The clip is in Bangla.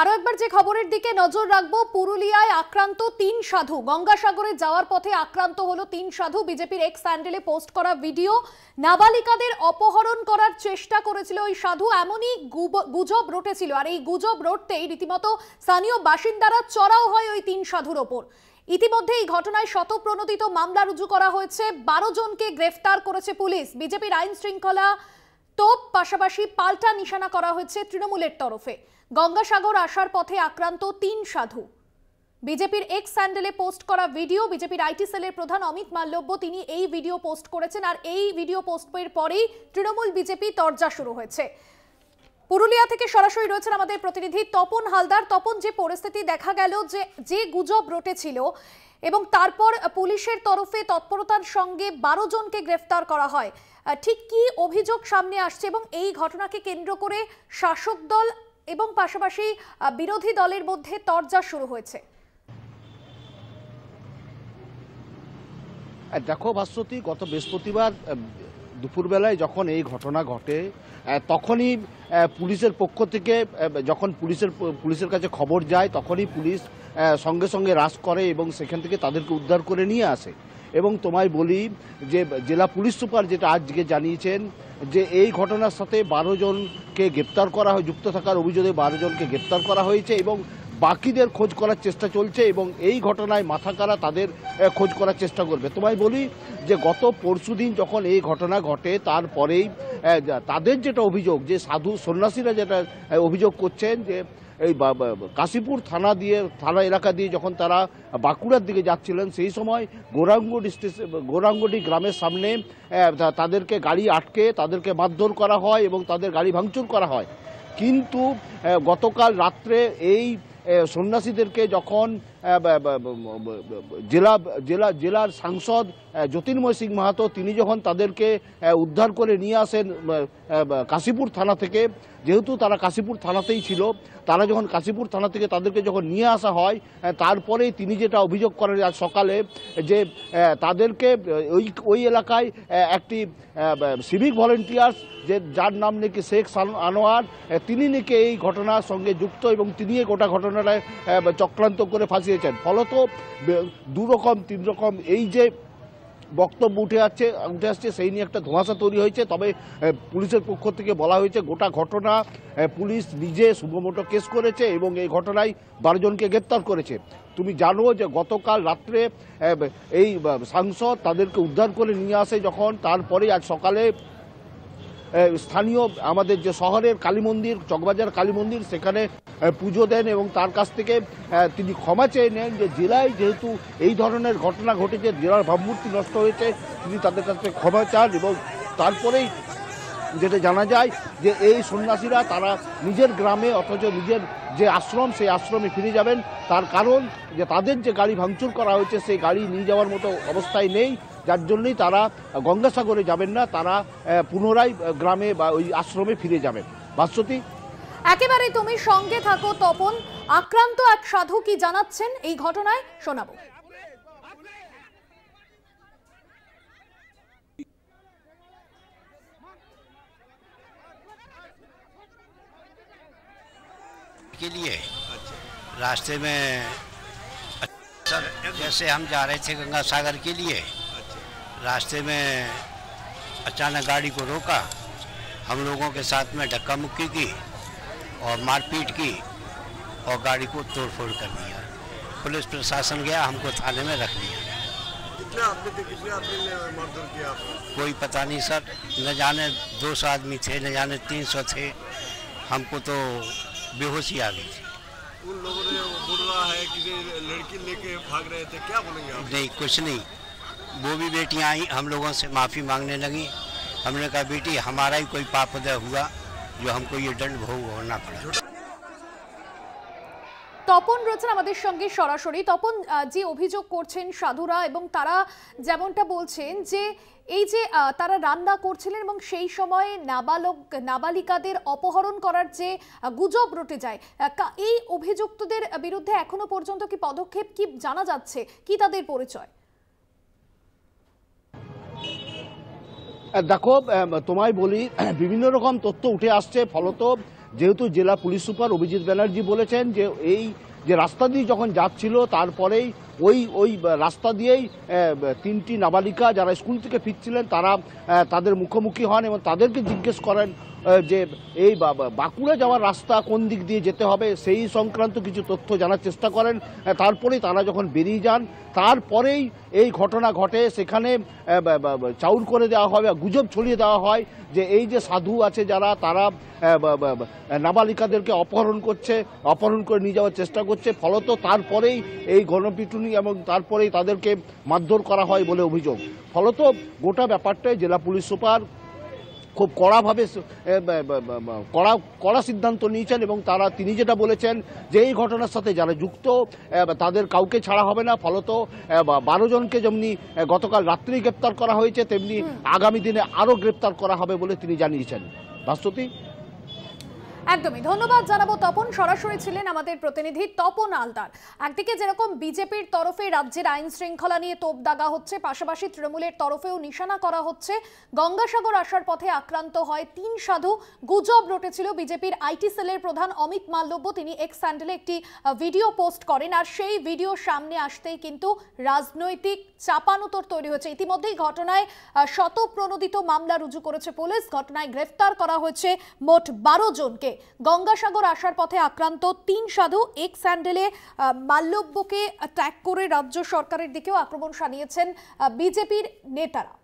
আরও একবার যে খবরের দিকে নজর রাখবো পুরুলিয়ায় আক্রান্ত তিন সাধু গঙ্গাসাগরে যাওয়ার পথে আক্রান্ত হলো তিন সাধু বিজেপির এক্স স্যান্ডেলে পোস্ট করা ভিডিও নাবালিকাদের অপহরণ করার চেষ্টা করেছিল ওই সাধু এমনই গুজব রটেছিল আর এই গুজব রটতেই রীতিমতো স্থানীয় বাসিন্দারা চড়াও হয় ওই তিন সাধুর ওপর ইতিমধ্যে এই ঘটনায় শতপ্রণোদিত মামলা রুজু করা হয়েছে বারো জনকে গ্রেফতার করেছে পুলিশ বিজেপির আইন শৃঙ্খলা তোপ পাশাপাশি পাল্টা নিশানা করা হয়েছে তৃণমূলের তরফে গঙ্গাসাগর আসার পথে আক্রান্ত তিন সাধু বিজেপির এক্স স্যান্ডেলে পোস্ট করা ভিডিও বিজেপির আইটি সেলের প্রধান অমিত মাল্লব্য তিনি এই ভিডিও পোস্ট করেছেন আর এই ভিডিও পোস্টের পরেই তৃণমূল বিজেপি তরজা শুরু হয়েছে পুরুলিয়া থেকে সরাসরি রয়েছেন আমাদের প্রতিনিধি তপন হালদার তপন যে পরিস্থিতি দেখা গেল যে যে গুজব রটেছিল এবং তারপর পুলিশের তরফে তৎপরতার সঙ্গে বারো জনকে গ্রেফতার করা হয় ঠিক কি অভিযোগ সামনে আসছে এবং এই ঘটনাকে কেন্দ্র করে শাসক দল এবং পাশাপাশি বিরোধী দলের মধ্যে তরজা শুরু হয়েছে দেখো ভাস্বতী গত বৃহস্পতিবার দুপুরবেলায় যখন এই ঘটনা ঘটে তখনই পুলিশের পক্ষ থেকে যখন পুলিশের পুলিশের কাছে খবর যায় তখনই পুলিশ সঙ্গে সঙ্গে হ্রাস করে এবং সেখান থেকে তাদেরকে উদ্ধার করে নিয়ে আসে এবং তোমায় বলি যে জেলা পুলিশ সুপার যেটা আজকে জানিয়েছেন যে এই ঘটনার সাথে বারো জনকে গ্রেপ্তার করা হয় যুক্ত থাকার অভিযোগে বারো জনকে গ্রেপ্তার করা হয়েছে এবং বাকিদের খোঁজ করার চেষ্টা চলছে এবং এই ঘটনায় মাথা কারা তাদের খোঁজ করার চেষ্টা করবে তোমায় বলি যে গত পরশু দিন যখন এই ঘটনা ঘটে তারপরেই তাদের যেটা অভিযোগ যে সাধু সন্ন্যাসীরা যেটা অভিযোগ করছেন যে এই কাশীপুর থানা দিয়ে থানা এলাকা দিয়ে যখন তারা বাঁকুড়ার দিকে যাচ্ছিলেন সেই সময় গৌরাঙ্গটি স্টেশন গৌরাঙ্গটি গ্রামের সামনে তাদেরকে গাড়ি আটকে তাদেরকে মারধর করা হয় এবং তাদের গাড়ি ভাঙচুর করা হয় কিন্তু গতকাল রাত্রে এই সন্ন্যাসীদেরকে যখন জেলা জেলা জেলার সাংসদ যতীনময় সিং মাহাতো তিনি যখন তাদেরকে উদ্ধার করে নিয়ে আসেন কাশীপুর থানা থেকে যেহেতু তারা কাশীপুর থানাতেই ছিল তারা যখন কাশীপুর থানা থেকে তাদেরকে যখন নিয়ে আসা হয় তারপরেই তিনি যেটা অভিযোগ করেন আজ সকালে যে তাদেরকে ওই ওই এলাকায় একটি সিভিক ভলেন্টিয়ার্স যে যার নাম নাকি শেখ আনোয়ার তিনি নাকি এই ঘটনার সঙ্গে যুক্ত এবং তিনি গোটা ঘটনাটায় চক্রান্ত করে ফাঁসি বসিয়েছেন ফলত দুরকম তিন রকম এই যে বক্তব্য উঠে আসছে উঠে আসছে সেই নিয়ে একটা ধোঁয়াশা তৈরি হয়েছে তবে পুলিশের পক্ষ থেকে বলা হয়েছে গোটা ঘটনা পুলিশ নিজে শুভমোটো কেস করেছে এবং এই ঘটনায় বারোজনকে গ্রেপ্তার করেছে তুমি জানো যে গতকাল রাত্রে এই সাংসদ তাদেরকে উদ্ধার করে নিয়ে আসে যখন তারপরে আজ সকালে স্থানীয় আমাদের যে শহরের কালী মন্দির চকবাজার কালী মন্দির সেখানে পুজো দেন এবং তার কাছ থেকে তিনি ক্ষমা চেয়ে নেন যে জেলায় যেহেতু এই ধরনের ঘটনা ঘটেছে জেলার ভাবমূর্তি নষ্ট হয়েছে তিনি তাদের কাছ থেকে ক্ষমা চান এবং তারপরেই যেটা জানা যায় যে এই সন্ন্যাসীরা তারা নিজের গ্রামে অথচ নিজের যে আশ্রম সেই আশ্রমে ফিরে যাবেন তার কারণ যে তাদের যে গাড়ি ভাঙচুর করা হয়েছে সেই গাড়ি নিয়ে যাওয়ার মতো অবস্থায় নেই যার জন্যই তারা গঙ্গাসাগরে যাবেন না তারা পুনরায় গ্রামে বা ওই আশ্রমে ফিরে যাবেন বাস্ততি একেবারে তুমি সঙ্গে থাকো তপন আক্রান্ত এক সাধু কি জানাচ্ছেন এই ঘটনায় শোনাবো के लिए रास्ते में जैसे हम जा रहे थे गंगा सागर के लिए रास्ते में अचानक गाड़ी को रोका हम लोगों के साथ में धक्का मुक्की की और मारपीट की और गाड़ी को तोड़फोड़ कर दिया पुलिस प्रशासन गया हमको थाने में रख दिया कितने आदमी थे कितने आदमी ने मारधर किया कोई पता नहीं सर न जाने दो सौ आदमी थे न जाने तीन सौ थे हमको तो बेहोशी आ गई थी उन लोगों ने बोल रहा है कि लड़की लेके भाग रहे थे क्या बोलेंगे आप नहीं कुछ नहीं वो भी बेटियाँ आई हम लोगों से माफ़ी मांगने लगी हमने कहा बेटी हमारा ही कोई उदय हुआ जो हमको ये दंड भोग होना पड़ा তপন রয়েছেন আমাদের সঙ্গে সরাসরি তপন যে অভিযোগ করছেন সাধুরা এবং তারা যেমনটা বলছেন যে এই যে তারা রান্না করছিলেন এবং সেই সময়ে নাবালক নাবালিকাদের অপহরণ করার যে গুজব রটে যায় এই অভিযুক্তদের বিরুদ্ধে এখনো পর্যন্ত কি পদক্ষেপ কি জানা যাচ্ছে কি তাদের পরিচয় দেখো তোমায় বলি বিভিন্ন রকম তথ্য উঠে আসছে ফলত যেহেতু জেলা পুলিশ সুপার অভিজিৎ ব্যানার্জি বলেছেন যে এই যে রাস্তা দিয়ে যখন যাচ্ছিল তারপরেই ওই ওই রাস্তা দিয়েই তিনটি নাবালিকা যারা স্কুল থেকে ফিরছিলেন তারা তাদের মুখোমুখি হন এবং তাদেরকে জিজ্ঞেস করেন যে এই বাঁকুড়া যাওয়ার রাস্তা কোন দিক দিয়ে যেতে হবে সেই সংক্রান্ত কিছু তথ্য জানার চেষ্টা করেন তারপরেই তারা যখন বেরিয়ে যান তারপরেই এই ঘটনা ঘটে সেখানে চাউর করে দেওয়া হয় গুজব ছড়িয়ে দেওয়া হয় যে এই যে সাধু আছে যারা তারা নাবালিকাদেরকে অপহরণ করছে অপহরণ করে নিয়ে যাওয়ার চেষ্টা করছে ফলত তারপরেই এই গণপিটুনি এবং তারপরেই তাদেরকে মারধর করা হয় বলে অভিযোগ ফলত গোটা ব্যাপারটাই জেলা পুলিশ সুপার খুব কড়াভাবে কড়া কড়া সিদ্ধান্ত নিয়েছেন এবং তারা তিনি যেটা বলেছেন যে এই ঘটনার সাথে যারা যুক্ত তাদের কাউকে ছাড়া হবে না ফলত বারো জনকে যেমনি গতকাল রাত্রেই গ্রেপ্তার করা হয়েছে তেমনি আগামী দিনে আরও গ্রেপ্তার করা হবে বলে তিনি জানিয়েছেন ভাস্বতী একদমই ধন্যবাদ জানাবো তপন সরাসরি ছিলেন আমাদের প্রতিনিধি তপন আলদার একদিকে যেরকম বিজেপির তরফে রাজ্যের আইন শৃঙ্খলা নিয়ে তোপ দাগা হচ্ছে পাশাপাশি তৃণমূলের তরফেও নিশানা করা হচ্ছে গঙ্গাসাগর আসার পথে আক্রান্ত হয় তিন সাধু গুজব রটেছিল বিজেপির আইটি সেলের প্রধান অমিত মাল্লব্য তিনি এক্স স্যান্ডেলে একটি ভিডিও পোস্ট করেন আর সেই ভিডিও সামনে আসতেই কিন্তু রাজনৈতিক চাপানোতর তৈরি হয়েছে ইতিমধ্যেই ঘটনায় শতপ্রণোদিত মামলা রুজু করেছে পুলিশ ঘটনায় গ্রেফতার করা হয়েছে মোট বারো জনকে গঙ্গাসাগর আসার পথে আক্রান্ত তিন সাধু এক স্যান্ডেলে মাল্যব্যকে ট্যাগ করে রাজ্য সরকারের দিকেও আক্রমণ সানিয়েছেন বিজেপির নেতারা